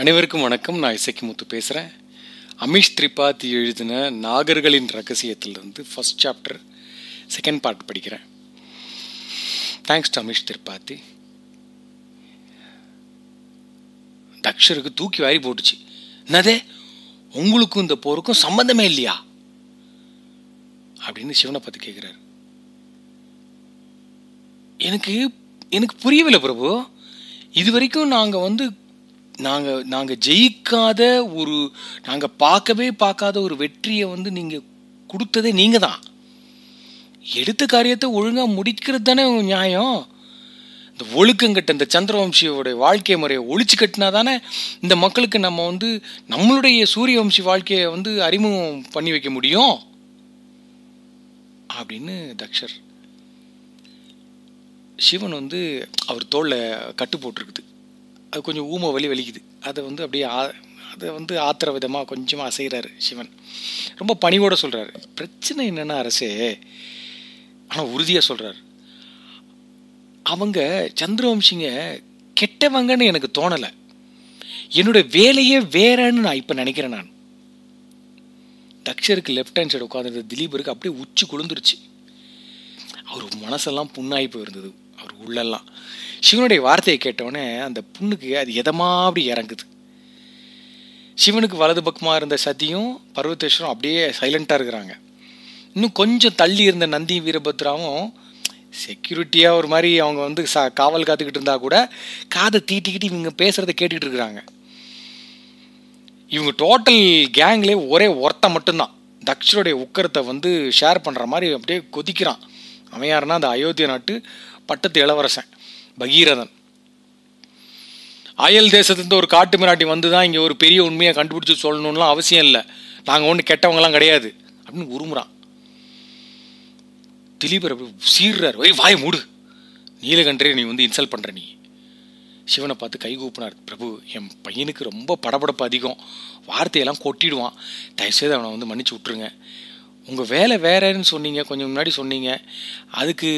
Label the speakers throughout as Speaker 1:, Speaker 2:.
Speaker 1: அனைவருக்கும் வணக்கம் நான் இசைக்கு முத்து பேசுகிறேன் அமிஷ் திரிபாதி எழுதின நாகர்களின் ரகசியத்திலிருந்து ஃபஸ்ட் சாப்டர் செகண்ட் பார்ட் படிக்கிறேன் தேங்க்ஸ் டு அமிஷ் திரிபாதி தக்ஷருக்கு தூக்கி வாரி போட்டுச்சு என்னதே உங்களுக்கும் இந்த போருக்கும் சம்மந்தமே இல்லையா அப்படின்னு சிவனை பார்த்து கேட்குறாரு எனக்கு எனக்கு புரியவில்லை பிரபு இது வரைக்கும் நாங்கள் வந்து நாங்கள் நாங்கள் ஜெயிக்காத ஒரு நாங்கள் பார்க்கவே பார்க்காத ஒரு வெற்றியை வந்து நீங்கள் கொடுத்ததே நீங்கள் தான் எடுத்த காரியத்தை ஒழுங்காக முடிக்கிறது தானே நியாயம் இந்த ஒழுக்கங்கட்ட இந்த சந்திரவம்சியோடைய வாழ்க்கை முறையை ஒழிச்சு கட்டினா தானே இந்த மக்களுக்கு நம்ம வந்து நம்மளுடைய சூரியவம்சி வாழ்க்கையை வந்து அறிமுகம் பண்ணி வைக்க முடியும் அப்படின்னு தக்ஷர் சிவன் வந்து அவர் தோளில் கட்டு போட்டிருக்குது அது கொஞ்சம் ஊம வலி வலிக்குது அதை வந்து அப்படியே ஆ அதை வந்து ஆத்திர விதமாக கொஞ்சமாக அசைகிறாரு சிவன் ரொம்ப பணிவோடு சொல்கிறாரு பிரச்சனை என்னென்னா அரசே ஆனால் உறுதியாக சொல்கிறார் அவங்க சந்திரவம்சிங்க கெட்டவங்கன்னு எனக்கு தோணலை என்னுடைய வேலையே வேறன்னு நான் இப்போ நினைக்கிறேன் நான் தக்ஷருக்கு லெஃப்ட் ஹேண்ட் சைடு உட்காந்துருந்த திலீபருக்கு அப்படியே உச்சி குளிந்துருச்சு அவர் மனசெல்லாம் புண்ணாகி போயிருந்தது அவர் உள்ளெல்லாம் சிவனுடைய வார்த்தையை கேட்டவுடனே அந்த புண்ணுக்கு அது எதமாக அப்படி இறங்குது சிவனுக்கு வலது பக்கமாக இருந்த சதியும் பர்வதேஸ்வரம் அப்படியே சைலண்ட்டாக இருக்கிறாங்க இன்னும் கொஞ்சம் தள்ளி இருந்த நந்தி வீரபத்ராவும் செக்யூரிட்டியாக ஒரு மாதிரி அவங்க வந்து சா காவல் காத்துக்கிட்டு இருந்தால் கூட காதை தீட்டிக்கிட்டு இவங்க பேசுகிறத கேட்டுக்கிட்டு இருக்கிறாங்க இவங்க டோட்டல் கேங்லேயே ஒரே ஒருத்த மட்டும்தான் தக்ஷருடைய உக்கரத்தை வந்து ஷேர் பண்ணுற மாதிரி அப்படியே கொதிக்கிறான் அவன் அந்த அயோத்தியா நாட்டு பட்டத்து இளவரசன் பகீரதன் அயல் தேசத்துலேருந்து ஒரு காட்டு மிராட்டி வந்து தான் இங்கே ஒரு பெரிய உண்மையை கண்டுபிடிச்சி சொல்லணும்லாம் அவசியம் இல்லை நாங்கள் ஒன்று கெட்டவங்களாம் கிடையாது அப்படின்னு உருமுறான் திலீபர் அப்படி சீர்றார் ஒய் வாய் மூடு நீலகண்டரே நீ வந்து இன்சல்ட் பண்ணுற நீ சிவனை பார்த்து கை கூப்பினார் பிரபு என் பையனுக்கு ரொம்ப படபடப்பு அதிகம் வார்த்தையெல்லாம் கொட்டிடுவான் தயவுசெய்து அவனை வந்து மன்னிச்சு விட்ருங்க உங்கள் வேலை வேறேன்னு சொன்னீங்க கொஞ்சம் முன்னாடி சொன்னீங்க அதுக்கு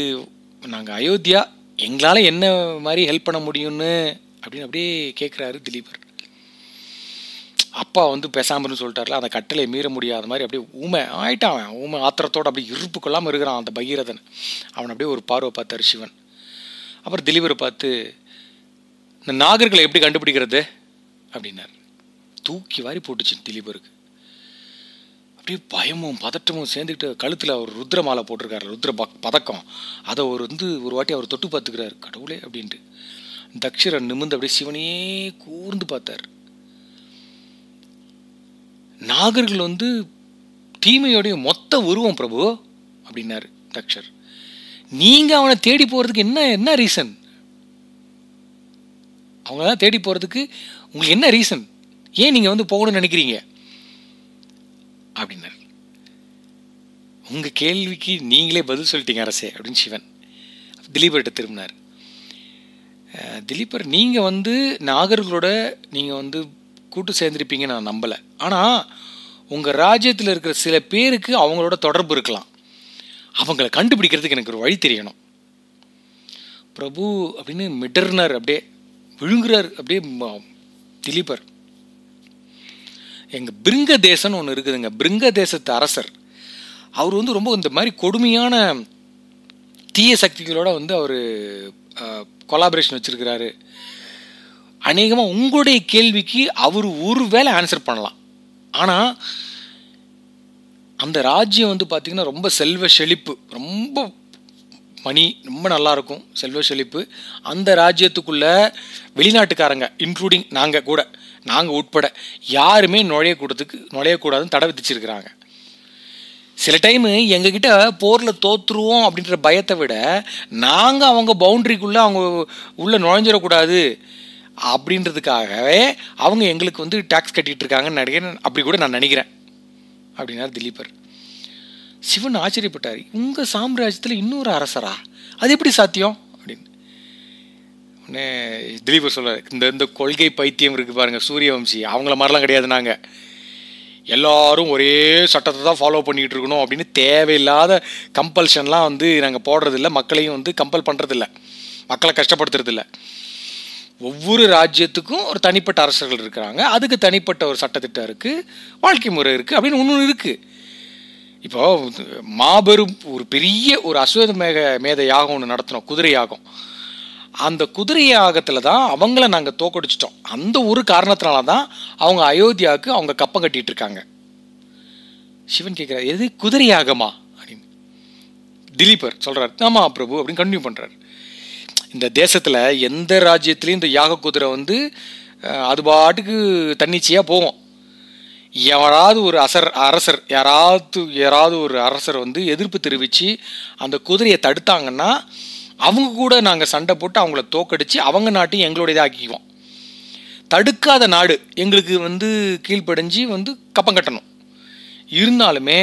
Speaker 1: நாங்கள் அயோத்தியா எங்களால் என்ன மாதிரி ஹெல்ப் பண்ண முடியும்னு அப்படின்னு அப்படியே கேட்குறாரு திலீபர் அப்பா வந்து பேசாமல்னு சொல்லிட்டார்ல அந்த கட்டளை மீற முடியாத மாதிரி அப்படியே ஊமை ஆயிட்டான் அவன் ஊமை ஆத்திரத்தோடு அப்படியே இருப்பு கொள்ளாமல் இருக்கிறான் அந்த பகீரதன் அவன் அப்படியே ஒரு பார்வை பார்த்தார் சிவன் அப்புறம் திலீபரை பார்த்து இந்த நாகர்களை எப்படி கண்டுபிடிக்கிறது அப்படின்னார் தூக்கி வாரி போட்டுச்சு திலீபருக்கு அப்படியே பயமும் பதட்டமும் சேர்ந்துக்கிட்டு கழுத்தில் அவர் ருத்ர மாலை போட்டிருக்காரு ருத்ர பக் பதக்கம் அதை அவர் வந்து ஒரு வாட்டி அவர் தொட்டு பார்த்துக்கிறார் கடவுளே அப்படின்ட்டு தக்ஷரன் நிமிந்து அப்படியே சிவனையே கூர்ந்து பார்த்தார் நாகர்கள் வந்து தீமையோடைய மொத்த உருவம் பிரபு அப்படின்னாரு தக்ஷர் நீங்கள் அவனை தேடி போகிறதுக்கு என்ன என்ன ரீசன் அவங்கள தான் தேடி போகிறதுக்கு உங்களுக்கு என்ன ரீசன் ஏன் நீங்கள் வந்து போகணும்னு நினைக்கிறீங்க அப்படின்னார் உங்கள் கேள்விக்கு நீங்களே பதில் சொல்லிட்டீங்க அரசே அப்படின்னு சிவன் திலீபர்கிட்ட திரும்பினார் திலீபர் நீங்கள் வந்து நாகர்களோட நீங்கள் வந்து கூட்டு சேர்ந்துருப்பீங்க நான் நம்பலை ஆனால் உங்கள் ராஜ்யத்தில் இருக்கிற சில பேருக்கு அவங்களோட தொடர்பு இருக்கலாம் அவங்கள கண்டுபிடிக்கிறதுக்கு எனக்கு ஒரு வழி தெரியணும் பிரபு அப்படின்னு மிடர்னர் அப்படியே விழுங்குறார் அப்படியே திலீபர் எங்கள் பிருங்க தேசம்னு ஒன்று இருக்குதுங்க பிருங்க தேசத்து அரசர் அவர் வந்து ரொம்ப இந்த மாதிரி கொடுமையான தீய சக்திகளோடு வந்து அவர் கொலாபரேஷன் வச்சுருக்கிறாரு அநேகமாக உங்களுடைய கேள்விக்கு அவர் ஒரு வேளை ஆன்சர் பண்ணலாம் ஆனால் அந்த ராஜ்யம் வந்து பார்த்திங்கன்னா ரொம்ப செல்வ செழிப்பு ரொம்ப மணி ரொம்ப நல்லாயிருக்கும் செல்வ செழிப்பு அந்த ராஜ்யத்துக்குள்ளே வெளிநாட்டுக்காரங்க இன்க்ளூடிங் நாங்கள் கூட நாங்கள் உட்பட யாருமே நுழையக்கூடத்துக்கு நுழையக்கூடாதுன்னு தடை விதிச்சிருக்கிறாங்க சில டைமு எங்ககிட்ட போரில் தோற்றுருவோம் அப்படின்ற பயத்தை விட நாங்கள் அவங்க பவுண்ட்ரிக்குள்ளே அவங்க உள்ளே நுழைஞ்சிடக்கூடாது அப்படின்றதுக்காகவே அவங்க எங்களுக்கு வந்து டேக்ஸ் கட்டிகிட்டு இருக்காங்கன்னு நினைக்கிறேன் அப்படி கூட நான் நினைக்கிறேன் அப்படின்னார் திலீபர் சிவன் ஆச்சரியப்பட்டார் உங்கள் சாம்ராஜ்யத்தில் இன்னொரு அரசரா அது எப்படி சாத்தியம் அப்படின்னு திலீபர் சொல்கிறார் இந்த இந்த கொள்கை பைத்தியம் இருக்குது பாருங்கள் சூரியவம்சி அவங்கள மாதிரிலாம் கிடையாது நாங்கள் எல்லாரும் ஒரே சட்டத்தை தான் ஃபாலோ பண்ணிகிட்டு இருக்கணும் அப்படின்னு தேவையில்லாத கம்பல்ஷன்லாம் வந்து நாங்கள் போடுறதில்ல மக்களையும் வந்து கம்பல் பண்ணுறதில்ல மக்களை கஷ்டப்படுத்துறதில்ல ஒவ்வொரு ராஜ்யத்துக்கும் ஒரு தனிப்பட்ட அரசர்கள் இருக்கிறாங்க அதுக்கு தனிப்பட்ட ஒரு சட்டத்திட்டம் இருக்குது வாழ்க்கை முறை இருக்குது அப்படின்னு ஒன்று இருக்குது இப்போது மாபெரும் ஒரு பெரிய ஒரு அஸ்வத மேக மேத யாகம் ஒன்று நடத்தினோம் குதிரை யாகம் அந்த குதிரை யாகத்தில் தான் அவங்கள நாங்கள் தோக்கடிச்சிட்டோம் அந்த ஒரு காரணத்தினால தான் அவங்க அயோத்தியாவுக்கு அவங்க கப்பம் கட்டிகிட்டு இருக்காங்க சிவன் கேட்குறாரு எது குதிரை யாகமா அப்படின்னு திலீபர் சொல்கிறார் ஆமாம் பிரபு அப்படின்னு கண்டினியூ பண்ணுறாரு இந்த தேசத்தில் எந்த ராஜ்யத்துலேயும் இந்த யாக குதிரை வந்து அது பாட்டுக்கு தன்னிச்சையாக போவோம் யாராவது ஒரு அசர் அரசர் யாராவது யாராவது ஒரு அரசர் வந்து எதிர்ப்பு தெரிவித்து அந்த குதிரையை தடுத்தாங்கன்னா அவங்க கூட நாங்கள் சண்டை போட்டு அவங்கள தோக்கடித்து அவங்க நாட்டையும் எங்களுடையதாக ஆக்கிக்குவோம் தடுக்காத நாடு எங்களுக்கு வந்து கீழ்ப்படைஞ்சு வந்து கப்பம் கட்டணும் இருந்தாலுமே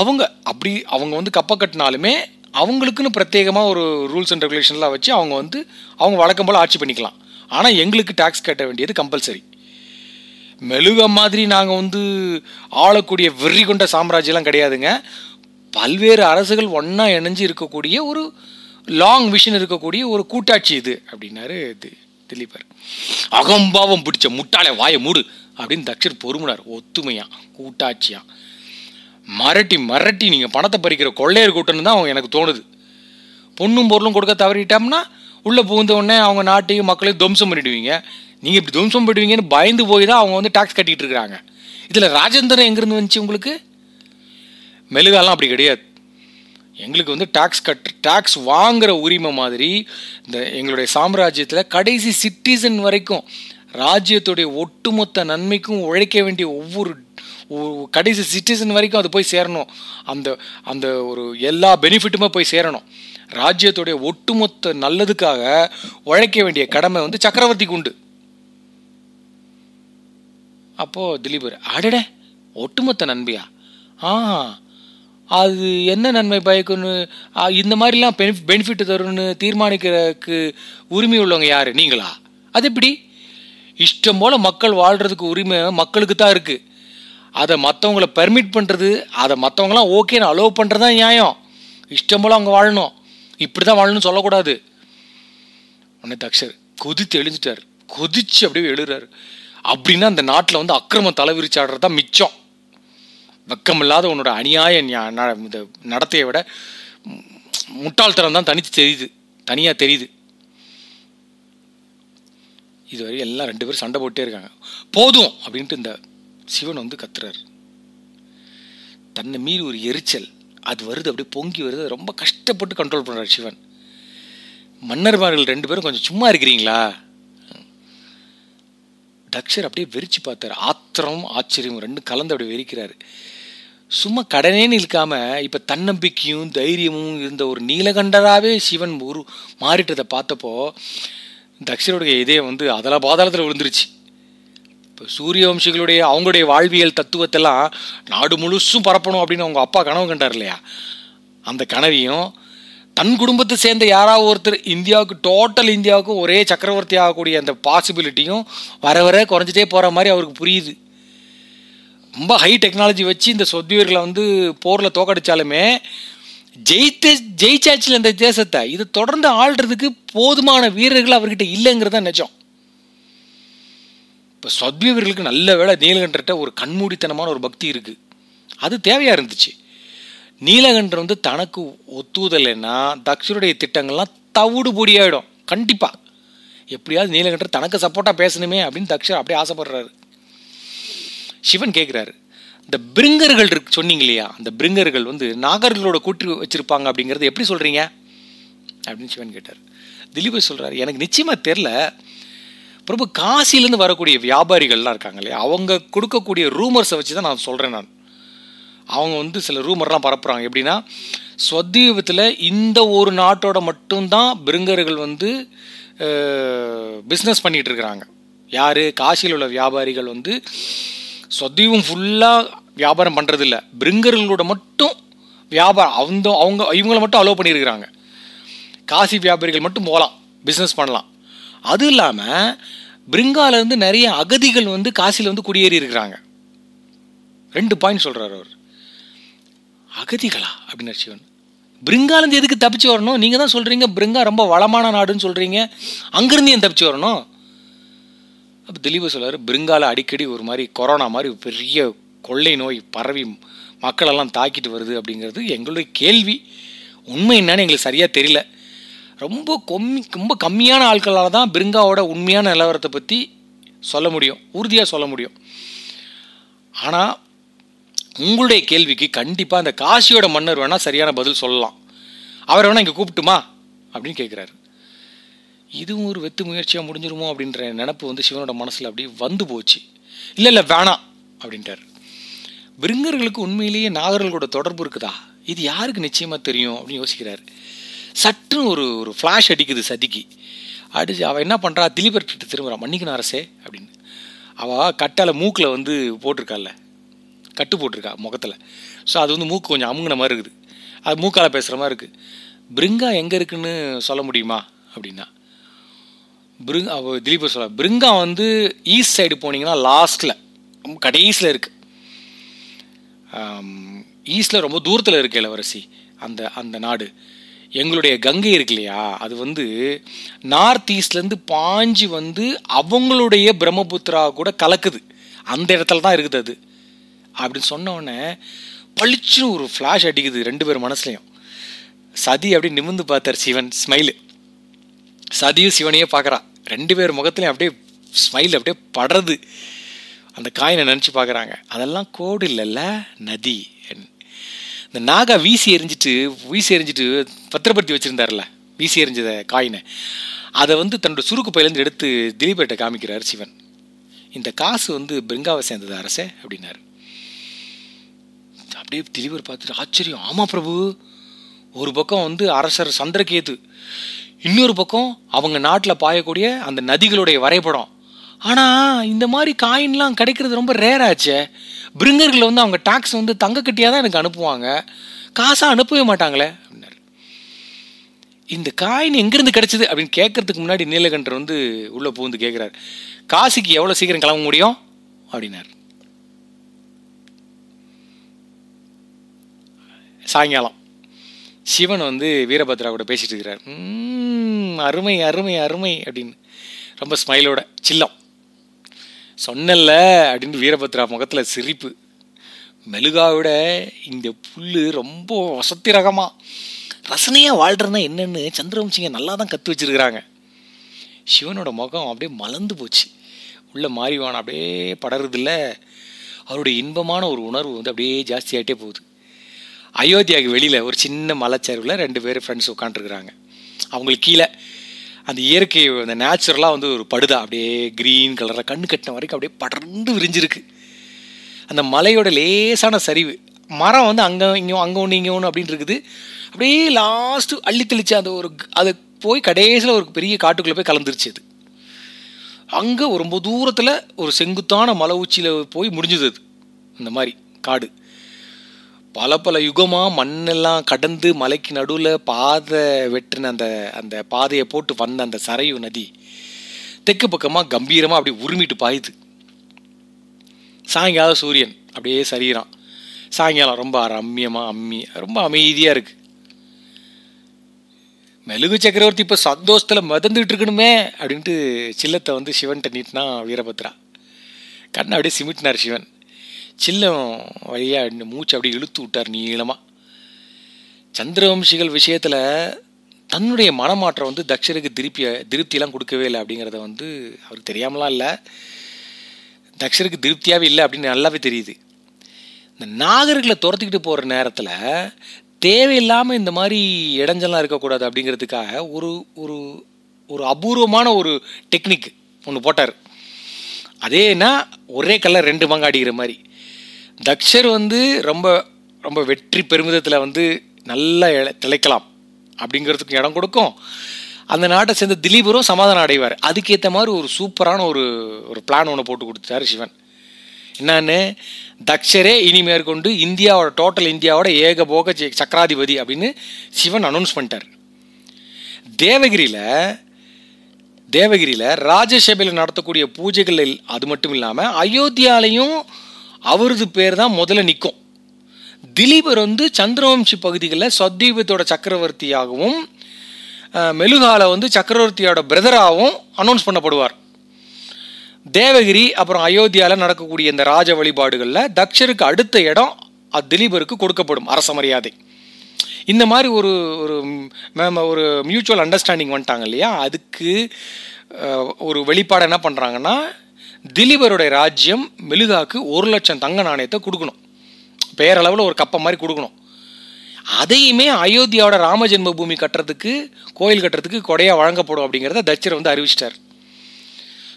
Speaker 1: அவங்க அப்படி அவங்க வந்து கப்பம் கட்டினாலுமே அவங்களுக்குன்னு பிரத்யேகமாக ஒரு ரூல்ஸ் அண்ட் ரெகுலேஷன்லாம் வச்சு அவங்க வந்து அவங்க வழக்கம் போல் ஆட்சி பண்ணிக்கலாம் ஆனால் எங்களுக்கு டேக்ஸ் கட்ட வேண்டியது கம்பல்சரி மெழுக மாதிரி நாங்கள் வந்து ஆளக்கூடிய வெறி கொண்ட சாம்ராஜ்யம்லாம் கிடையாதுங்க பல்வேறு அரசுகள் ஒன்றா இணைஞ்சு இருக்கக்கூடிய ஒரு லாங் விஷன் இருக்கக்கூடிய ஒரு கூட்டாட்சி இது அப்படின்னாரு தி திலீபர் அகம்பாவம் பிடிச்ச முட்டாளை வாய மூடு அப்படின்னு தக்ஷர் பொறுமுனார் ஒத்துமையா கூட்டாட்சியா மரட்டி மரட்டி நீங்கள் பணத்தை பறிக்கிற கொள்ளையர் கூட்டம்னு தான் அவங்க எனக்கு தோணுது பொண்ணும் பொருளும் கொடுக்க தவறிட்டோம்னா உள்ளே புகுந்த உடனே அவங்க நாட்டையும் மக்களையும் துவம்சம் பண்ணிடுவீங்க நீங்கள் இப்படி துவம்சம் பண்ணிடுவீங்கன்னு பயந்து போய் தான் அவங்க வந்து டாக்ஸ் கட்டிகிட்டு இருக்கிறாங்க இதில் ராஜேந்திரன் எங்கேருந்து வந்துச்சு உங்களுக்கு மெழுகாலாம் அப்படி கிடையாது எங்களுக்கு வந்து டேக்ஸ் கட் டேக்ஸ் வாங்குகிற உரிமை மாதிரி இந்த எங்களுடைய சாம்ராஜ்யத்தில் கடைசி சிட்டிசன் வரைக்கும் ராஜ்யத்துடைய ஒட்டுமொத்த நன்மைக்கும் உழைக்க வேண்டிய ஒவ்வொரு கடைசி சிட்டிசன் வரைக்கும் அது போய் சேரணும் அந்த அந்த ஒரு எல்லா பெனிஃபிட்டுமே போய் சேரணும் ராஜ்யத்துடைய ஒட்டுமொத்த நல்லதுக்காக உழைக்க வேண்டிய கடமை வந்து சக்கரவர்த்திக்கு உண்டு அப்போது திலீபர் அடடே ஒட்டுமொத்த நன்மையா ஆ அது என்ன நன்மை பயக்குன்னு இந்த மாதிரிலாம் பெனிஃபிட் தரும்னு தீர்மானிக்கிறதுக்கு உரிமை உள்ளவங்க யார் நீங்களா அது எப்படி இஷ்டம் போல் மக்கள் வாழ்கிறதுக்கு உரிமை மக்களுக்கு தான் இருக்குது அதை மற்றவங்கள பெர்மிட் பண்ணுறது அதை மற்றவங்களாம் ஓகேன்னு அலோவ் பண்ணுறது தான் நியாயம் இஷ்டம் போல் அவங்க வாழணும் இப்படி தான் வாழணும்னு சொல்லக்கூடாது உடனே தக்ஷர் கொதித்து எழுந்துட்டார் கொதிச்சு அப்படியே எழுறாரு அப்படின்னா அந்த நாட்டில் வந்து அக்கிரமம் தலைவிரிச்சாடுறது தான் மிச்சம் வெக்கமில்லாத உன்னோட அநியாய இந்த நடத்தையை விட முட்டாள்தனம் தான் தனித்து தெரியுது தனியாக தெரியுது இதுவரை எல்லாம் ரெண்டு பேரும் சண்டை போட்டே இருக்காங்க போதும் அப்படின்ட்டு இந்த சிவன் வந்து கத்துறாரு தன்னை மீறி ஒரு எரிச்சல் அது வருது அப்படியே பொங்கி வருது ரொம்ப கஷ்டப்பட்டு கண்ட்ரோல் பண்ணுறாரு சிவன் மன்னர்மார்கள் ரெண்டு பேரும் கொஞ்சம் சும்மா இருக்கிறீங்களா தக்ஷர் அப்படியே வெறிச்சு பார்த்தார் ஆத்திரம் ஆச்சரியம் ரெண்டும் கலந்து அப்படியே வெறிக்கிறாரு சும்மா கடனேன்னு நிற்காம இப்போ தன்னம்பிக்கையும் தைரியமும் இருந்த ஒரு நீலகண்டராகவே சிவன் ஒரு மாறிட்டதை பார்த்தப்போ தக்ஷருடைய இதயம் வந்து அதில் பாதாளத்தில் விழுந்துருச்சு இப்போ சூரிய வம்சிகளுடைய அவங்களுடைய வாழ்வியல் தத்துவத்தெல்லாம் நாடு முழுசும் பரப்பணும் அப்படின்னு அவங்க அப்பா கனவு கண்டார் இல்லையா அந்த கனவையும் தன் குடும்பத்தை சேர்ந்த யாராவது ஒருத்தர் இந்தியாவுக்கு டோட்டல் இந்தியாவுக்கும் ஒரே சக்கரவர்த்தி ஆகக்கூடிய அந்த பாசிபிலிட்டியும் வர வர குறைஞ்சிட்டே போகிற மாதிரி அவருக்கு புரியுது ரொம்ப ஹை டெக்னாலஜி வச்சு இந்த சொத்தியூர்களை வந்து போரில் தோக்கடிச்சாலுமே ஜெயித்த ஜெயிச்சாச்சில் இந்த தேசத்தை இது தொடர்ந்து ஆள்றதுக்கு போதுமான வீரர்கள் அவர்கிட்ட இல்லைங்கிறத நிஜம் இப்போ சொத்வீவர்களுக்கு நல்ல வேலை நீலகண்டர்கிட்ட ஒரு கண்மூடித்தனமான ஒரு பக்தி இருக்குது அது தேவையாக இருந்துச்சு நீலகண்டர் வந்து தனக்கு ஒத்துதலைன்னா தக்ஷருடைய திட்டங்கள்லாம் தவிடு பொடியாயிடும் கண்டிப்பாக எப்படியாவது நீலகண்டர் தனக்கு சப்போர்ட்டாக பேசணுமே அப்படின்னு தக்ஷர் அப்படியே ஆசைப்படுறாரு சிவன் கேட்குறாரு இந்த பிரிங்கர்கள் இருக்கு சொன்னீங்க இல்லையா அந்த பிரிங்கர்கள் வந்து நாகர்களோட கூட்டு வச்சுருப்பாங்க அப்படிங்கிறது எப்படி சொல்கிறீங்க அப்படின்னு சிவன் கேட்டார் திலீபர் சொல்கிறார் எனக்கு நிச்சயமாக தெரில பிரபு காசிலேருந்து வரக்கூடிய வியாபாரிகள்லாம் இருக்காங்க இல்லையா அவங்க கொடுக்கக்கூடிய ரூமர்ஸை வச்சு தான் நான் சொல்கிறேன் நான் அவங்க வந்து சில ரூமர்லாம் பரப்புகிறாங்க எப்படின்னா ஸ்வத்தீபத்தில் இந்த ஒரு நாட்டோட மட்டும்தான் பிருங்கர்கள் வந்து பிஸ்னஸ் பண்ணிகிட்டு இருக்கிறாங்க யார் காசியில் உள்ள வியாபாரிகள் வந்து சொதையும் ஃபுல்லாக வியாபாரம் பண்ணுறதில்ல பிரிங்கர்களோட மட்டும் வியாபாரம் அந்த அவங்க இவங்களை மட்டும் அலோவ் பண்ணியிருக்கிறாங்க காசி வியாபாரிகள் மட்டும் போகலாம் பிஸ்னஸ் பண்ணலாம் அது இல்லாமல் பிரிங்காலேருந்து நிறைய அகதிகள் வந்து காசியில் வந்து குடியேறி இருக்கிறாங்க ரெண்டு பாயிண்ட் சொல்கிறார் அவர் அகதிகளா அப்படின்னு சிவன் பிரிங்காலேருந்து எதுக்கு தப்பிச்சு வரணும் நீங்கள் தான் சொல்கிறீங்க பிரிங்கா ரொம்ப வளமான நாடுன்னு சொல்கிறீங்க அங்கேருந்து ஏன் தப்பிச்சு வரணும் அப்போ திலீப் சொல்கிறார் பிருங்கால அடிக்கடி ஒரு மாதிரி கொரோனா மாதிரி பெரிய கொள்ளை நோய் பரவி மக்களெல்லாம் தாக்கிட்டு வருது அப்படிங்கிறது எங்களுடைய கேள்வி உண்மை என்னன்னு எங்களுக்கு சரியாக தெரியல ரொம்ப கம்மி ரொம்ப கம்மியான ஆட்களால் தான் பிருங்காவோட உண்மையான நிலவரத்தை பற்றி சொல்ல முடியும் உறுதியாக சொல்ல முடியும் ஆனால் உங்களுடைய கேள்விக்கு கண்டிப்பாக அந்த காசியோட மன்னர் வேணால் சரியான பதில் சொல்லலாம் அவரை வேணால் இங்கே கூப்பிட்டுமா அப்படின்னு கேட்குறாரு இதுவும் ஒரு வெத்து முயற்சியாக முடிஞ்சிருமோ அப்படின்ற நினப்பு வந்து சிவனோட மனசில் அப்படியே வந்து போச்சு இல்லை இல்லை வேணாம் அப்படின்ட்டார் பிருங்கர்களுக்கு உண்மையிலேயே நாகர்களோட தொடர்பு இருக்குதா இது யாருக்கு நிச்சயமாக தெரியும் அப்படின்னு யோசிக்கிறார் சற்றுன்னு ஒரு ஒரு ஃப்ளாஷ் அடிக்குது சதிக்கு அடிச்சு அவள் என்ன பண்ணுறா கிட்ட திரும்புகிறான் மன்னிக்கணும் அரசே அப்படின்னு அவள் கட்டால் மூக்கில் வந்து போட்டிருக்காள்ல கட்டு போட்டிருக்கா முகத்தில் ஸோ அது வந்து மூக்கு கொஞ்சம் அமுங்கின மாதிரி இருக்குது அது மூக்கால் பேசுகிற மாதிரி இருக்குது பிரிங்கா எங்கே இருக்குன்னு சொல்ல முடியுமா அப்படின்னா பிருங் திலீப் சொல்ல பிருங்கா வந்து ஈஸ்ட் சைடு போனீங்கன்னா லாஸ்ட்டில் ரொம்ப கடைசியில் இருக்குது ஈஸ்டில் ரொம்ப தூரத்தில் இருக்குது இளவரசி அந்த அந்த நாடு எங்களுடைய கங்கை இருக்கு இல்லையா அது வந்து நார்த் ஈஸ்ட்லேருந்து பாஞ்சி வந்து அவங்களுடைய பிரம்மபுத்திரா கூட கலக்குது அந்த இடத்துல தான் இருக்குது அது அப்படின்னு சொன்னோடனே பளிச்சுன்னு ஒரு ஃப்ளாஷ் அடிக்குது ரெண்டு பேர் மனசுலையும் சதி அப்படி நிமிந்து பார்த்தார் சிவன் ஸ்மைலு சதியும் சிவனையே பார்க்குறான் ரெண்டு பேர் முகத்துலையும் அப்படியே ஸ்மைல் அப்படியே படுறது அந்த காயினை நினச்சி பார்க்குறாங்க அதெல்லாம் கோடு இல்லைல்ல நதி இந்த நாகா வீசி எரிஞ்சிட்டு வீசி எரிஞ்சிட்டு பத்திரப்படுத்தி வச்சுருந்தார்ல வீசி எரிஞ்சத காயினை அதை வந்து தன்னோட சுருக்கு பையிலேருந்து எடுத்து திலீபேட்டை காமிக்கிறார் சிவன் இந்த காசு வந்து பிருங்காவை சேர்ந்தது அரசே அப்படின்னாரு அப்படியே திலீபர் பார்த்துட்டு ஆச்சரியம் ஆமாம் பிரபு ஒரு பக்கம் வந்து அரசர் சந்திரகேது இன்னொரு பக்கம் அவங்க நாட்டில் பாயக்கூடிய அந்த நதிகளுடைய வரைபடம் ஆனால் இந்த மாதிரி காயின்லாம் கிடைக்கிறது ரொம்ப ரேர் ஆச்சே வந்து அவங்க டாக்ஸ் வந்து தங்க கட்டியாக தான் எனக்கு அனுப்புவாங்க காசாக அனுப்பவே மாட்டாங்களே இந்த காயின் எங்கேருந்து கிடைச்சிது அப்படின்னு கேட்கறதுக்கு முன்னாடி நீலகண்டர் வந்து உள்ளே பூந்து கேட்குறாரு காசிக்கு எவ்வளோ சீக்கிரம் கிளம்ப முடியும் அப்படின்னார் சாயங்காலம் சிவன் வந்து வீரபத்ரா கூட பேசிட்டு இருக்கிறார் அருமை அருமை அருமை அப்படின்னு ரொம்ப ஸ்மைலோட சில்லம் சொன்னல அப்படின்னு வீரபத்ரா முகத்தில் சிரிப்பு மெழுகாவோட இந்த புல் ரொம்ப வசத்தி ரகமாக ரசனையாக வாழ்கிறதுனா என்னென்னு சந்திரவம்சிங்க நல்லா தான் கற்று வச்சுருக்கிறாங்க சிவனோட முகம் அப்படியே மலர்ந்து போச்சு உள்ள மாறிவான் அப்படியே படறதில்ல அவருடைய இன்பமான ஒரு உணர்வு வந்து அப்படியே ஜாஸ்தியாகிட்டே போகுது அயோத்தியாவுக்கு வெளியில் ஒரு சின்ன மலைச்சரிவில் ரெண்டு பேர் ஃப்ரெண்ட்ஸ் உட்காண்ட்ருக்குறாங்க அவங்களுக்கு கீழே அந்த இயற்கை அந்த நேச்சுரலாக வந்து ஒரு படுதா அப்படியே க்ரீன் கலரில் கண்ணு கட்டின வரைக்கும் அப்படியே படர்ந்து விரிஞ்சிருக்கு அந்த மலையோட லேசான சரிவு மரம் வந்து அங்கே இங்கே அங்கே ஒன்று இங்கே ஒன்று அப்படின்னு இருக்குது அப்படியே லாஸ்ட்டு அள்ளி தெளிச்சு அந்த ஒரு அது போய் கடைசியில் ஒரு பெரிய காட்டுக்குள்ளே போய் கலந்துருச்சு அது அங்கே ரொம்ப தூரத்தில் ஒரு செங்குத்தான மலை உச்சியில் போய் முடிஞ்சது அது இந்த மாதிரி காடு பல பல யுகமாக மண்ணெல்லாம் கடந்து மலைக்கு நடுவில் பாதை வெட்டின அந்த அந்த பாதையை போட்டு வந்த அந்த சரையு நதி தெற்கு பக்கமாக கம்பீரமாக அப்படியே உருமிட்டு பாயுது சாயங்காலம் சூரியன் அப்படியே சரியிறான் சாயங்காலம் ரொம்ப ரம்மியமாக அம்மி ரொம்ப அமைதியாக இருக்குது மெழுகு சக்கரவர்த்தி இப்போ சந்தோஷத்தில் மிதந்துக்கிட்டு இருக்கணுமே அப்படின்ட்டு சில்லத்தை வந்து சிவன்கிட்ட நீட்டினா வீரபத்ரா கண்ணை அப்படியே சிமிட்டினார் சிவன் சில்லம் வழியாக மூச்சு அப்படி இழுத்து விட்டார் நீளமாக சந்திரவம்சிகள் விஷயத்தில் தன்னுடைய மனமாற்றம் வந்து தக்ஷருக்கு திருப்பி திருப்தியெல்லாம் கொடுக்கவே இல்லை அப்படிங்கிறத வந்து அவருக்கு தெரியாமலாம் இல்லை தக்ஷருக்கு திருப்தியாகவே இல்லை அப்படின்னு நல்லாவே தெரியுது இந்த நாகர்களை துரத்துக்கிட்டு போகிற நேரத்தில் தேவையில்லாமல் இந்த மாதிரி இடைஞ்சலாம் இருக்கக்கூடாது அப்படிங்கிறதுக்காக ஒரு ஒரு ஒரு அபூர்வமான ஒரு டெக்னிக் ஒன்று போட்டார் அதேனா ஒரே கல்ல ரெண்டு மங்காடிக்கிற அடிக்கிற மாதிரி தக்ஷர் வந்து ரொம்ப ரொம்ப வெற்றி பெருமிதத்தில் வந்து நல்லா திளைக்கலாம் அப்படிங்கிறதுக்கு இடம் கொடுக்கும் அந்த நாட்டை சேர்ந்த திலீபரும் சமாதானம் அடைவார் அதுக்கேற்ற மாதிரி ஒரு சூப்பரான ஒரு ஒரு பிளான் ஒன்று போட்டு கொடுத்தாரு சிவன் என்னன்னு தக்ஷரே இனி மேற்கொண்டு இந்தியாவோட டோட்டல் இந்தியாவோட ஏகபோக சக்கராதிபதி அப்படின்னு சிவன் அனௌன்ஸ் பண்ணிட்டார் தேவகிரியில் தேவகிரியில் ராஜசபையில் நடத்தக்கூடிய பூஜைகளில் அது மட்டும் இல்லாமல் அயோத்தியாலையும் அவரது பேர் தான் முதல்ல நிற்கும் திலீபர் வந்து சந்திரவம்சி பகுதிகளில் சத்தீபத்தோட சக்கரவர்த்தியாகவும் மெழுகால வந்து சக்கரவர்த்தியோட பிரதராகவும் அனௌன்ஸ் பண்ணப்படுவார் தேவகிரி அப்புறம் அயோத்தியாவில் நடக்கக்கூடிய இந்த ராஜ வழிபாடுகளில் தக்ஷருக்கு அடுத்த இடம் திலீபருக்கு கொடுக்கப்படும் அரச மரியாதை இந்த மாதிரி ஒரு ஒரு மேம் ஒரு மியூச்சுவல் அண்டர்ஸ்டாண்டிங் வந்துட்டாங்க இல்லையா அதுக்கு ஒரு வெளிப்பாடு என்ன பண்ணுறாங்கன்னா திலீபருடைய ராஜ்யம் மெழுகாக்கு ஒரு லட்சம் தங்க நாணயத்தை கொடுக்கணும் பேரளவில் ஒரு கப்பை மாதிரி கொடுக்கணும் அதையுமே அயோத்தியாவோட ராம ஜென்ம பூமி கட்டுறதுக்கு கோயில் கட்டுறதுக்கு கொடையாக வழங்கப்படும் அப்படிங்கிறத தச்சர் வந்து அறிவிச்சிட்டார்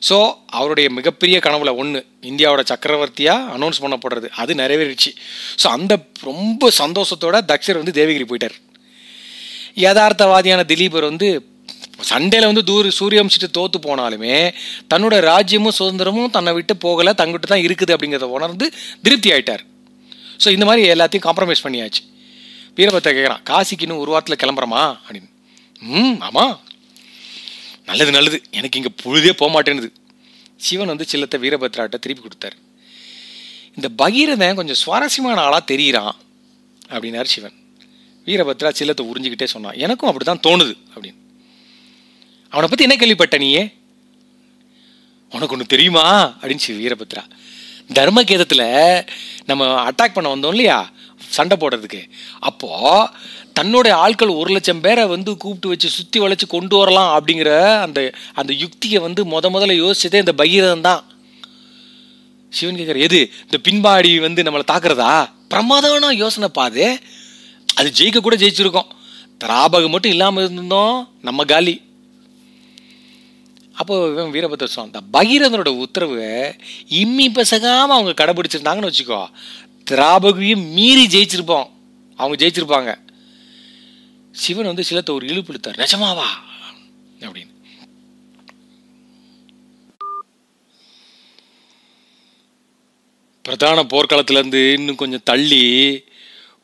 Speaker 1: ஸோ அவருடைய மிகப்பெரிய கனவுல ஒன்று இந்தியாவோட சக்கரவர்த்தியாக அனௌன்ஸ் பண்ணப்படுறது அது நிறைவேறிச்சு ஸோ அந்த ரொம்ப சந்தோஷத்தோட தக்ஷர் வந்து தேவகிரி போயிட்டார் யதார்த்தவாதியான திலீபர் வந்து சண்டேல வந்து தூர் சூரியவம்சிட்டு தோத்து போனாலுமே தன்னோட ராஜ்யமும் சுதந்திரமும் தன்னை விட்டு போகலை தங்கிட்டு தான் இருக்குது அப்படிங்கிறத உணர்ந்து திருப்தி ஆயிட்டார் ஸோ இந்த மாதிரி எல்லாத்தையும் காம்ப்ரமைஸ் பண்ணியாச்சு வீரபத்தை கேட்குறான் காசிக்கு இன்னும் ஒரு வாரத்தில் கிளம்புறமா அப்படின்னு ம் ஆமாம் நல்லது நல்லது எனக்கு இங்கே பொழுதே போக மாட்டேன்னுது சிவன் வந்து சில்லத்தை வீரபத்ராட்ட திருப்பி கொடுத்தாரு இந்த பகீரதன் கொஞ்சம் சுவாரஸ்யமான ஆளாக தெரிகிறான் அப்படின்னார் சிவன் வீரபத்ரா சில்லத்தை உறிஞ்சிக்கிட்டே சொன்னான் எனக்கும் அப்படி தான் தோணுது அப்படின்னு அவனை பற்றி என்ன கேள்விப்பட்ட நீயே உனக்கு ஒன்று தெரியுமா அப்படின்னு வீரபத்ரா தர்மகேதத்தில் நம்ம அட்டாக் பண்ண வந்தோம் இல்லையா சண்டை போடுறதுக்கு அப்போது தன்னுடைய ஆட்கள் ஒரு லட்சம் பேரை வந்து கூப்பிட்டு வச்சு சுற்றி வளைச்சி கொண்டு வரலாம் அப்படிங்கிற அந்த அந்த யுக்தியை வந்து முத முதல்ல யோசிச்சதே இந்த பகீரதன் தான் சிவன் கேட்குற எது இந்த பின்பாடி வந்து நம்மளை தாக்குறதா பிரமாதமான யோசனை பாது அது ஜெயிக்க கூட ஜெயிச்சிருக்கோம் திராபகம் மட்டும் இல்லாமல் இருந்திருந்தோம் நம்ம காலி அப்போ வீரபத்ர சுவாமி தான் பகீரதனோட உத்தரவை இம்மி பசகாமல் அவங்க கடைபிடிச்சிருந்தாங்கன்னு வச்சுக்கோ திராபகியும் மீறி ஜெயிச்சிருப்போம் அவங்க ஜெயிச்சிருப்பாங்க சிவன் வந்து சிலத்தை ஒரு இழுப்பு இழுத்தார் நிஜமாவா அப்படின்னு பிரதான போர்க்களத்துலேருந்து இன்னும் கொஞ்சம் தள்ளி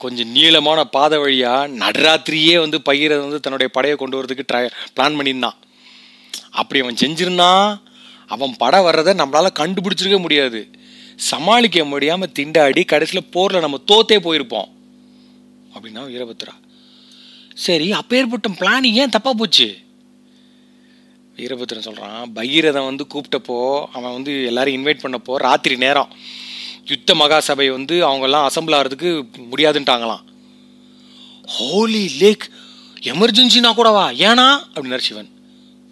Speaker 1: கொஞ்சம் நீளமான பாதை வழியாக நடராத்திரியே வந்து பகிரது வந்து தன்னுடைய படையை கொண்டு வரதுக்கு ட்ரை பிளான் பண்ணியிருந்தான் அப்படி அவன் செஞ்சிருந்தா அவன் படம் வர்றதை நம்மளால் கண்டுபிடிச்சிருக்க முடியாது சமாளிக்க முடியாமல் திண்டாடி கடைசியில் போரில் நம்ம தோத்தே போயிருப்போம் அப்படின்னா வீரபத்ரா சரி அப்பேற்பட்ட பிளான் ஏன் தப்பாக போச்சு வீரபத்ரன் சொல்கிறான் பகீரதன் வந்து கூப்பிட்டப்போ அவன் வந்து எல்லாரும் இன்வைட் பண்ணப்போ ராத்திரி நேரம் யுத்த மகாசபை வந்து அவங்கெல்லாம் அசம்பிள் ஆகிறதுக்கு முடியாதுன்ட்டாங்களாம் ஹோலி லேக் எமர்ஜென்சினா கூடவா ஏனா அப்படின்னார் சிவன்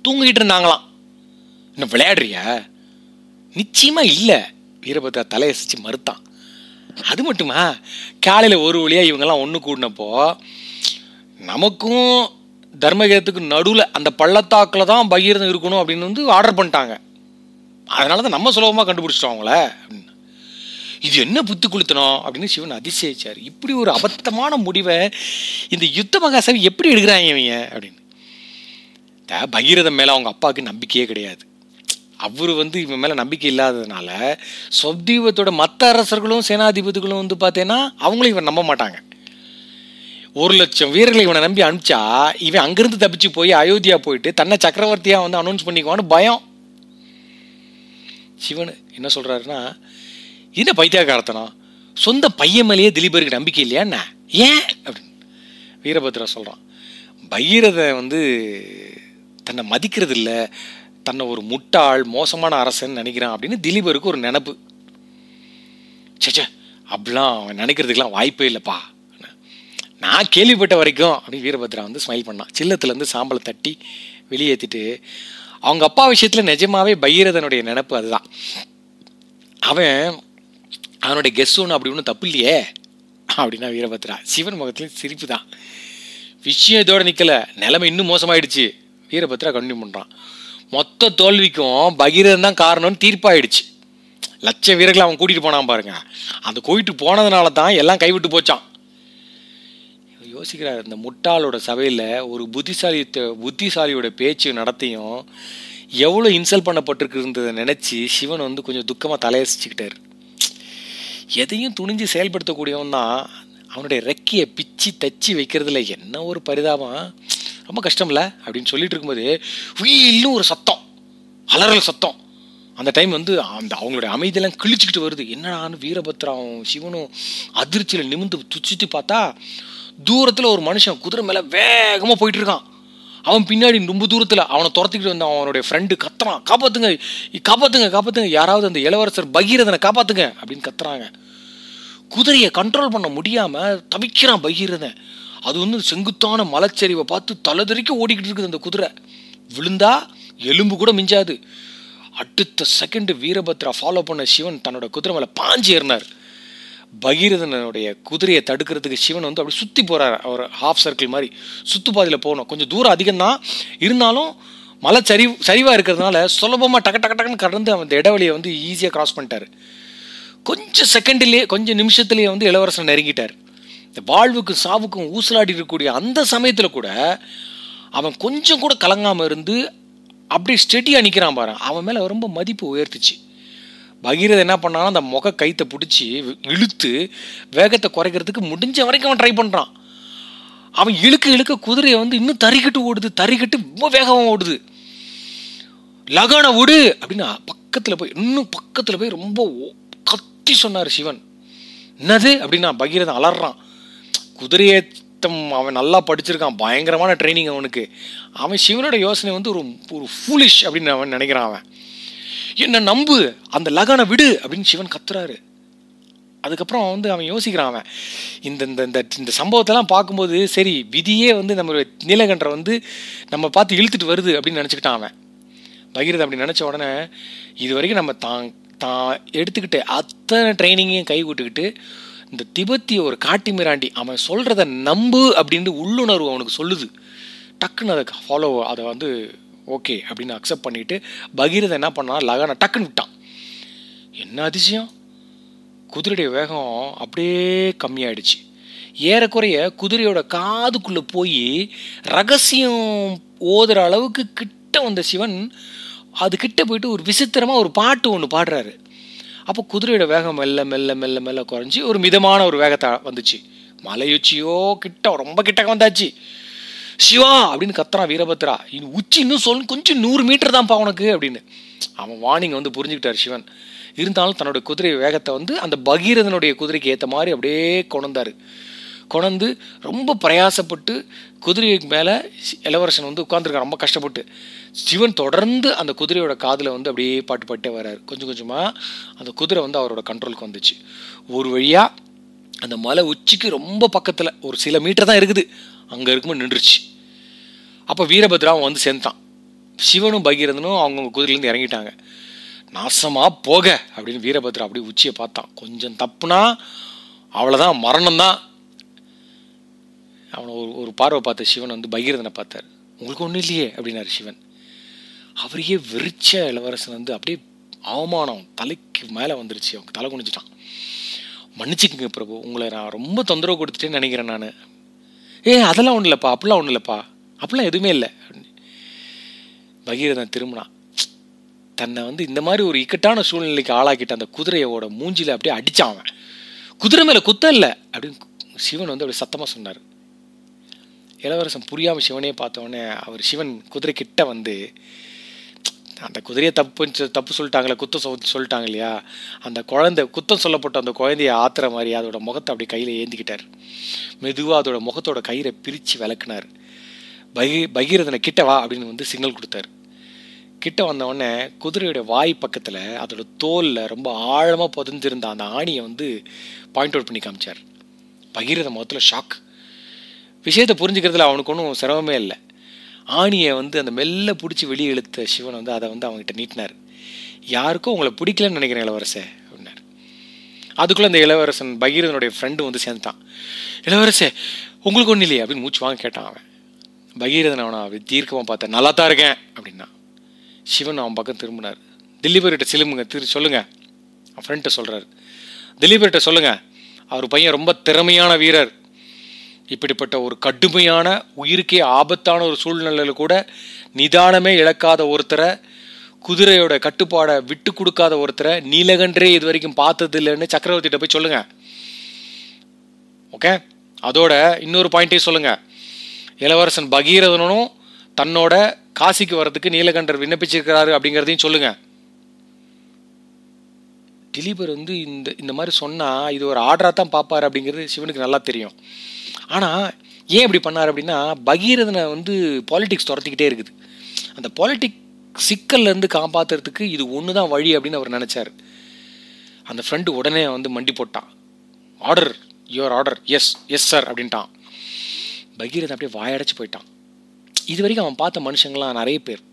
Speaker 1: தூங்கிட்டு இருந்தாங்களாம் என்ன விளையாடுறியா நிச்சயமாக இல்லை வீரபத்ரா தலையசிச்சு மறுத்தான் அது மட்டுமா காலையில் ஒரு வழியாக இவங்கெல்லாம் ஒன்று கூடினப்போ நமக்கும் தர்மகிரத்துக்கு நடுவில் அந்த பள்ளத்தாக்கில் தான் பகீரதம் இருக்கணும் அப்படின்னு வந்து ஆர்டர் பண்ணிட்டாங்க அதனால தான் நம்ம சுலபமாக கண்டுபிடிச்சிட்டோம் அவங்கள அப்படின்னு இது என்ன புத்து கொளுத்தணும் அப்படின்னு சிவன் அதிசயிச்சார் இப்படி ஒரு அபத்தமான முடிவை இந்த யுத்த மகாசவி எப்படி எடுக்கிறாங்க இவங்க அப்படின்னு இந்த பகீரதன் மேலே அவங்க அப்பாவுக்கு நம்பிக்கையே கிடையாது அவர் வந்து இவன் மேலே நம்பிக்கை இல்லாததுனால சொப்தீபத்தோட மற்ற அரசர்களும் சேனாதிபதிகளும் வந்து பார்த்தேன்னா அவங்களும் இவன் நம்ப மாட்டாங்க ஒரு லட்சம் வீரர்களை இவனை நம்பி அனுப்பிச்சா இவன் அங்கேருந்து தப்பிச்சு போய் அயோத்தியா போயிட்டு தன்னை சக்கரவர்த்தியாக வந்து அனௌன்ஸ் பண்ணிக்குவான்னு பயம் சிவன் என்ன சொல்கிறாருன்னா என்ன பைத்தியகாரத்தனம் சொந்த பையன் மேலேயே திலீபருக்கு நம்பிக்கை இல்லையா என்ன ஏன் அப்படின்னு வீரபத்ரா சொல்கிறான் பகீரதை வந்து தன்னை மதிக்கிறது இல்லை தன்னை ஒரு முட்டாள் மோசமான அரசன் நினைக்கிறான் அப்படின்னு திலீபருக்கு ஒரு நினப்பு சேச்சே அப்படிலாம் அவன் நினைக்கிறதுக்கெலாம் வாய்ப்பே இல்லைப்பா நான் கேள்விப்பட்ட வரைக்கும் அப்படின்னு வீரபத்ரா வந்து ஸ்மைல் பண்ணான் சில்லத்துலேருந்து சாம்பலை தட்டி வெளியேற்றிட்டு அவங்க அப்பா விஷயத்தில் நிஜமாவே பகீரதனுடைய நினப்பு அதுதான் அவன் அவனுடைய கெஸ் ஒன்று அப்படி ஒன்றும் தப்பு இல்லையே அப்படின்னா வீரபத்ரா சிவன் முகத்துலேயும் சிரிப்பு தான் விஷயம் இதோட நிற்கலை நிலைமை இன்னும் மோசமாயிடுச்சு வீரபத்ரா கண்டினியூ பண்ணுறான் மொத்த தோல்விக்கும் பகீரன் தான் காரணம்னு தீர்ப்பாயிடுச்சு லட்ச வீரர்களை அவன் கூட்டிகிட்டு போனான் பாருங்க அந்த கூட்டிட்டு போனதுனால தான் எல்லாம் கைவிட்டு போச்சான் யோசிக்கிறார் இந்த முட்டாளோட சபையில் ஒரு புத்திசாலி புத்திசாலியோட பேச்சு நடத்தியும் எவ்வளோ இன்சல் பண்ணப்பட்டிருக்குன்றதை நினச்சி சிவன் வந்து கொஞ்சம் துக்கமாக தலையசிச்சுக்கிட்டார் எதையும் துணிஞ்சு செயல்படுத்தக்கூடியவன் தான் அவனுடைய ரெக்கையை பிச்சு தச்சு வைக்கிறதுல என்ன ஒரு பரிதாபம் ரொம்ப கஷ்டம் இல்லை அப்படின்னு சொல்லிட்டு இருக்கும்போது வீல்னு ஒரு சத்தம் அலறல் சத்தம் அந்த டைம் வந்து அந்த அவங்களுடைய அமைதியெல்லாம் கிழிச்சிக்கிட்டு வருது என்னடான்னு வீரபத்ராவும் சிவனும் அதிர்ச்சியில் நிமிந்து துச்சிட்டு பார்த்தா தூரத்தில் ஒரு மனுஷன் குதிரை மேலே வேகமாக போயிட்டு இருக்கான் அவன் பின்னாடி ரொம்ப தூரத்தில் அவனை துரத்திக்கிட்டு வந்த அவனுடைய ஃப்ரெண்டு கத்துறான் காப்பாற்றுங்க காப்பாற்றுங்க காப்பாற்றுங்க யாராவது அந்த இளவரசர் பகீரதனை காப்பாற்றுங்க அப்படின்னு கத்துறாங்க குதிரையை கண்ட்ரோல் பண்ண முடியாமல் தவிக்கிறான் பகீரதன் அது வந்து செங்குத்தான மலைச்சரிவை பார்த்து தலைதறிக்க ஓடிக்கிட்டு இருக்குது அந்த குதிரை விழுந்தா எலும்பு கூட மிஞ்சாது அடுத்த செகண்டு வீரபத்ரா ஃபாலோ பண்ண சிவன் தன்னோட குதிரை மேலே பாஞ்சு ஏறினார் பகீரதனுடைய குதிரையை தடுக்கிறதுக்கு சிவன் வந்து அப்படி சுற்றி போகிறார் அவர் ஹாஃப் சர்க்கிள் மாதிரி சுத்துப்பாதையில் போகணும் கொஞ்சம் தூரம் அதிகம்தான் இருந்தாலும் மலை சரி சரிவாக இருக்கிறதுனால சுலபமாக டக்கு டக்கு டக்குன்னு கடந்து அந்த இடவெளியை வந்து ஈஸியாக க்ராஸ் பண்ணிட்டார் கொஞ்சம் செகண்ட்லேயே கொஞ்சம் நிமிஷத்துலேயே வந்து இளவரசன் நெருங்கிட்டார் இந்த வாழ்வுக்கும் சாவுக்கும் ஊசலாடி இருக்கக்கூடிய அந்த சமயத்தில் கூட அவன் கொஞ்சம் கூட கலங்காமல் இருந்து அப்படி ஸ்டெடியாக நிற்கிறான் பாரு அவன் மேலே ரொம்ப மதிப்பு உயர்த்துச்சு பகீரத் என்ன பண்ணாலும் அந்த முக கைத்தை பிடிச்சி இழுத்து வேகத்தை குறைக்கிறதுக்கு முடிஞ்ச வரைக்கும் அவன் ட்ரை பண்ணுறான் அவன் இழுக்க இழுக்க குதிரையை வந்து இன்னும் தறிக்கிட்டு ஓடுது தறிக்கிட்டு ரொம்ப வேகமாக ஓடுது லகான ஓடு அப்படின்னு பக்கத்தில் போய் இன்னும் பக்கத்தில் போய் ரொம்ப கத்தி சொன்னார் சிவன் என்னது அப்படின்னா பகீரதன் அலறான் குதிரையேத்தம் அவன் நல்லா படிச்சிருக்கான் பயங்கரமான ட்ரைனிங் அவனுக்கு அவன் சிவனோட யோசனை வந்து ஒரு ஒரு ஃபூலிஷ் அப்படின்னு அவன் நினைக்கிறான் அவன் என்னை நம்பு அந்த லகனை விடு அப்படின்னு சிவன் கத்துறாரு அதுக்கப்புறம் அவன் வந்து அவன் யோசிக்கிறான் அவன் இந்த இந்த இந்த இந்த சம்பவத்தெல்லாம் பார்க்கும்போது சரி விதியே வந்து நம்ம நீலகண்டரை வந்து நம்ம பார்த்து இழுத்துட்டு வருது அப்படின்னு நினச்சிக்கிட்டான் அவன் பகீரத் அப்படி நினச்ச உடனே இது வரைக்கும் நம்ம தான் தான் எடுத்துக்கிட்டு அத்தனை ட்ரைனிங்கையும் கை கூட்டுக்கிட்டு இந்த திபெத்திய ஒரு காட்டி மிராண்டி அவன் சொல்கிறத நம்பு அப்படின்ட்டு உள்ளுணர்வு அவனுக்கு சொல்லுது டக்குன்னு அதை ஃபாலோ அதை வந்து ஓகே அப்படின்னு அக்செப்ட் பண்ணிவிட்டு பகீரதை என்ன பண்ணான் லகனை டக்குன்னு விட்டான் என்ன அதிசயம் குதிரையுடைய வேகம் அப்படியே கம்மியாயிடுச்சு ஏறக்குறைய குதிரையோட காதுக்குள்ளே போய் ரகசியம் ஓதுற அளவுக்கு கிட்ட வந்த சிவன் அதுக்கிட்ட போயிட்டு ஒரு விசித்திரமாக ஒரு பாட்டு ஒன்று பாடுறாரு அப்போ குதிரையோட வேகம் மெல்ல மெல்ல மெல்ல மெல்ல குறைஞ்சி ஒரு மிதமான ஒரு வேகத்தை வந்துச்சு மலையுச்சியோ கிட்ட ரொம்ப கிட்டக்க வந்தாச்சு சிவா அப்படின்னு கத்துறான் வீரபத்ரா இன்னும் உச்சி இன்னும் சொல்லு கொஞ்சம் நூறு மீட்டர் தான்ப்பா உனக்கு அப்படின்னு அவன் வார்னிங் வந்து புரிஞ்சுக்கிட்டார் சிவன் இருந்தாலும் தன்னுடைய குதிரை வேகத்தை வந்து அந்த பகீரதனுடைய குதிரைக்கு ஏற்ற மாதிரி அப்படியே கொண்டாரு கொணந்து ரொம்ப பிரயாசப்பட்டு குதிரைக்கு மேலே இளவரசன் வந்து உட்காந்துருக்கான் ரொம்ப கஷ்டப்பட்டு சிவன் தொடர்ந்து அந்த குதிரையோட காதில் வந்து அப்படியே பாட்டு பாட்டே வர்றார் கொஞ்சம் கொஞ்சமாக அந்த குதிரை வந்து அவரோட கண்ட்ரோலுக்கு வந்துச்சு ஒரு வழியாக அந்த மலை உச்சிக்கு ரொம்ப பக்கத்தில் ஒரு சில மீட்டர் தான் இருக்குது அங்கே இருக்கும்போது நின்றுச்சு அப்போ வீரபத்ரா வந்து சேர்ந்தான் சிவனும் பகிரந்தனும் அவங்கவுங்க குதிரையிலேருந்து இறங்கிட்டாங்க நாசமாக போக அப்படின்னு வீரபத்ரா அப்படியே உச்சியை பார்த்தான் கொஞ்சம் தப்புனா அவ்வளோதான் மரணம் தான் அவனை ஒரு ஒரு பார்வை பார்த்த சிவன் வந்து பகீரதனை பார்த்தார் உங்களுக்கு ஒன்றும் இல்லையே அப்படின்னாரு சிவன் அவரையே வெறிச்ச இளவரசன் வந்து அப்படியே அவமானம் தலைக்கு மேலே வந்துருச்சு அவங்க தலை குனிஞ்சிட்டான் மன்னிச்சுக்கோங்க பிரபு உங்களை நான் ரொம்ப தொந்தரவு கொடுத்துட்டேன்னு நினைக்கிறேன் நான் ஏ அதெல்லாம் ஒன்றும் இல்லைப்பா அப்படிலாம் ஒன்றும் இல்லைப்பா அப்படிலாம் எதுவுமே இல்லை பகீரதன் திரும்பினான் தன்னை வந்து இந்த மாதிரி ஒரு இக்கட்டான சூழ்நிலைக்கு ஆளாக்கிட்ட அந்த குதிரையோட மூஞ்சியில் அப்படியே அடித்தான் அவன் குதிரை மேலே குத்த இல்லை அப்படின்னு சிவன் வந்து அப்படியே சத்தமாக சொன்னார் இளவரசன் புரியாமல் சிவனே பார்த்தோன்னே அவர் சிவன் குதிரை கிட்ட வந்து அந்த குதிரையை தப்பு தப்பு சொல்லிட்டாங்களே குத்தம் சொல்லிட்டாங்க இல்லையா அந்த குழந்தை குத்தம் சொல்லப்பட்ட அந்த குழந்தைய ஆத்துற மாதிரி அதோட முகத்தை அப்படி கையில் ஏந்திக்கிட்டார் மெதுவாக அதோட முகத்தோட கயிறை பிரித்து விளக்குனார் பகி பகீரதனை கிட்ட வா அப்படின்னு வந்து சிக்னல் கொடுத்தார் கிட்ட வந்தவுடனே குதிரையோட வாய் பக்கத்தில் அதோட தோலில் ரொம்ப ஆழமாக புதஞ்சிருந்த அந்த ஆணியை வந்து பாயிண்ட் அவுட் பண்ணி காமிச்சார் பகிரத முகத்தில் ஷாக் விஷயத்தை புரிஞ்சுக்கிறதுல அவனுக்கு ஒன்றும் சிரமமே இல்லை ஆணியை வந்து அந்த மெல்ல பிடிச்சி வெளியே இழுத்த சிவன் வந்து அதை வந்து அவங்ககிட்ட நீட்டினார் யாருக்கும் உங்களை பிடிக்கலன்னு நினைக்கிறேன் இளவரசே அப்படின்னார் அதுக்குள்ளே அந்த இளவரசன் பகீரதனுடைய ஃப்ரெண்டு வந்து சேர்ந்துட்டான் இளவரசே உங்களுக்கு ஒன்றும் இல்லையே அப்படின்னு மூச்சு வாங்க கேட்டான் அவன் பகீரதன் அவனை அப்படி தீர்க்கமாக பார்த்தேன் நல்லா தான் இருக்கேன் அப்படின்னா சிவன் அவன் பக்கம் திரும்பினார் திலீபர்கிட்ட சிலுமுங்க திரு சொல்லுங்கள் அவன் ஃப்ரெண்ட்டை சொல்கிறார் திலீபர்கிட்ட சொல்லுங்கள் அவர் பையன் ரொம்ப திறமையான வீரர் இப்படிப்பட்ட ஒரு கடுமையான உயிருக்கே ஆபத்தான ஒரு சூழ்நிலையில் கூட நிதானமே இழக்காத ஒருத்தரை குதிரையோட கட்டுப்பாடை விட்டு கொடுக்காத ஒருத்தரை நீலகன்றே இது வரைக்கும் பார்த்தது இல்லைன்னு சக்கரவர்த்திகிட்ட போய் சொல்லுங்க ஓகே அதோட இன்னொரு பாயிண்ட்டே சொல்லுங்க இளவரசன் பகீரதனும் தன்னோட காசிக்கு வர்றதுக்கு நீலகண்டர் விண்ணப்பிச்சிருக்கிறாரு அப்படிங்கிறதையும் சொல்லுங்க திலீபர் வந்து இந்த இந்த மாதிரி சொன்னால் இது ஒரு ஆர்டராக தான் பார்ப்பார் அப்படிங்கிறது சிவனுக்கு நல்லா தெரியும் ஆனால் ஏன் இப்படி பண்ணார் அப்படின்னா பகீரதனை வந்து பாலிடிக்ஸ் துரத்திக்கிட்டே இருக்குது அந்த பாலிட்டிக் சிக்கல்லேருந்து காப்பாற்றுறதுக்கு இது ஒன்று தான் வழி அப்படின்னு அவர் நினச்சார் அந்த ஃப்ரெண்டு உடனே வந்து மண்டி போட்டான் order your order yes yes sir அப்படின்ட்டான் பகீரதன் அப்படியே வாயடைச்சு போயிட்டான் இது வரைக்கும் அவன் பார்த்த மனுஷங்களாம் நிறைய பேர்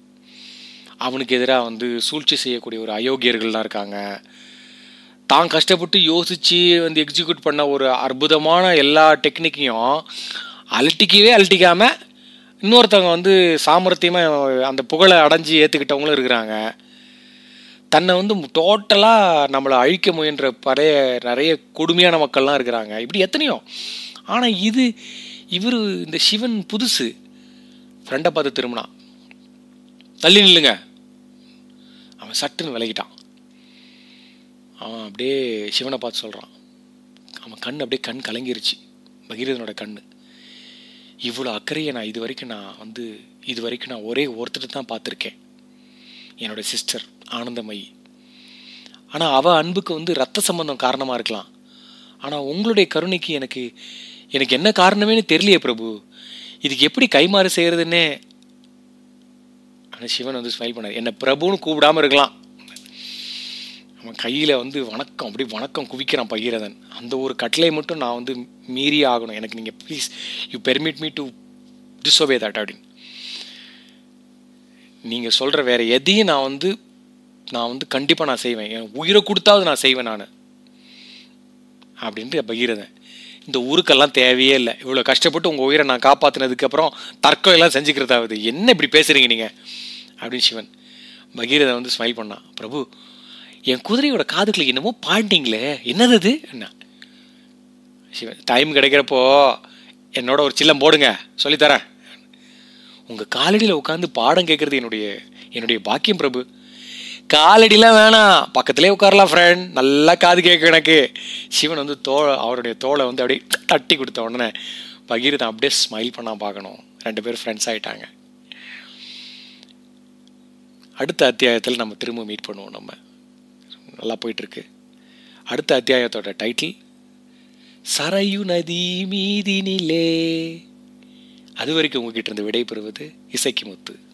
Speaker 1: அவனுக்கு எதிராக வந்து சூழ்ச்சி செய்யக்கூடிய ஒரு அயோக்கியர்கள்லாம் இருக்காங்க தான் கஷ்டப்பட்டு யோசித்து வந்து எக்ஸிக்யூட் பண்ண ஒரு அற்புதமான எல்லா டெக்னிக்கையும் அலட்டிக்கவே அலட்டிக்காமல் இன்னொருத்தவங்க வந்து சாமர்த்தியமாக அந்த புகழை அடைஞ்சு ஏற்றுக்கிட்டவங்களும் இருக்கிறாங்க தன்னை வந்து டோட்டலாக நம்மளை அழிக்க முயன்ற பறைய நிறைய கொடுமையான மக்கள்லாம் இருக்கிறாங்க இப்படி எத்தனையோ ஆனால் இது இவர் இந்த சிவன் புதுசு ஃப்ரெண்டை பார்த்து திரும்பினான் தள்ளி நில்லுங்க அவன் சட்டுன்னு விளக்கிட்டான் அவன் அப்படியே சிவனை பார்த்து சொல்கிறான் அவன் கண் அப்படியே கண் கலங்கிருச்சு பகீரதனோட கண் இவ்வளோ அக்கறையை நான் இது வரைக்கும் நான் வந்து இது வரைக்கும் நான் ஒரே ஒருத்தர் தான் பார்த்துருக்கேன் என்னோடய சிஸ்டர் ஆனந்தமயி ஆனால் அவள் அன்புக்கு வந்து ரத்த சம்பந்தம் காரணமாக இருக்கலாம் ஆனால் உங்களுடைய கருணைக்கு எனக்கு எனக்கு என்ன காரணமேனு தெரியலையே பிரபு இதுக்கு எப்படி கைமாறு செய்கிறதுன்னே ஆனால் சிவன் வந்து ஸ்மைல் பண்ணார் என்னை பிரபுன்னு கூப்பிடாமல் இருக்கலாம் அவன் கையில் வந்து வணக்கம் அப்படி வணக்கம் குவிக்கிறான் பகீரதன் அந்த ஒரு கட்டளை மட்டும் நான் வந்து மீறி ஆகணும் எனக்கு நீங்கள் please you permit me to disobey that அப்படின்னு நீங்கள் சொல்கிற வேறு எதையும் நான் வந்து நான் வந்து கண்டிப்பாக நான் செய்வேன் என் உயிரை கொடுத்தாவது நான் செய்வேன் நான் அப்படின்ட்டு பகீரதன் இந்த ஊருக்கெல்லாம் தேவையே இல்லை இவ்வளோ கஷ்டப்பட்டு உங்கள் உயிரை நான் காப்பாற்றினதுக்கப்புறம் தர்க்கம் எல்லாம் செஞ்சுக்கிறதாவது என்ன இப்படி பேசுகிறீங்க நீங்கள் அப்படின்னு சிவன் பகீரதன் வந்து ஸ்மைல் பண்ணான் பிரபு என் குதிரையோட காதுக்குள்ள என்னமோ பாண்டிங்களே என்னது அது என்ன டைம் கிடைக்கிறப்போ என்னோட ஒரு சில்லம் போடுங்க சொல்லித்தரேன் உங்கள் காலடியில் உட்காந்து பாடம் கேட்குறது என்னுடைய என்னுடைய பாக்கியம் பிரபு காலடிலாம் வேணாம் பக்கத்துலேயே உட்காரலாம் ஃப்ரெண்ட் நல்லா காது கேட்க எனக்கு சிவன் வந்து தோ அவருடைய தோலை வந்து அப்படியே தட்டி கொடுத்த உடனே பகீர் தான் அப்படியே ஸ்மைல் பண்ணால் பார்க்கணும் ரெண்டு பேரும் ஃப்ரெண்ட்ஸ் ஆகிட்டாங்க அடுத்த அத்தியாயத்தில் நம்ம திரும்ப மீட் பண்ணுவோம் நம்ம நல்லா போயிட்டுருக்கு அடுத்த அத்தியாயத்தோட டைட்டில் சரையு நதி மீதி நிலே அது வரைக்கும் உங்ககிட்ட இருந்து விடைபெறுவது இசைக்கு முத்து